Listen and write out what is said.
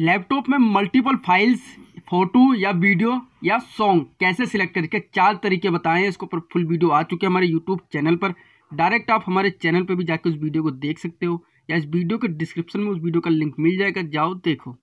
laptop में multiple files photo या video या सॉन्ग कैसे सिलेक्ट करके चार तरीके बताएं इसके ऊपर फुल वीडियो आ चुके हैं हमारे यूट्यूब चैनल पर डायरेक्ट आप हमारे चैनल पर भी जाकर उस वीडियो को देख सकते हो या इस वीडियो के डिस्क्रिप्शन में उस वीडियो का लिंक मिल जाएगा जाओ देखो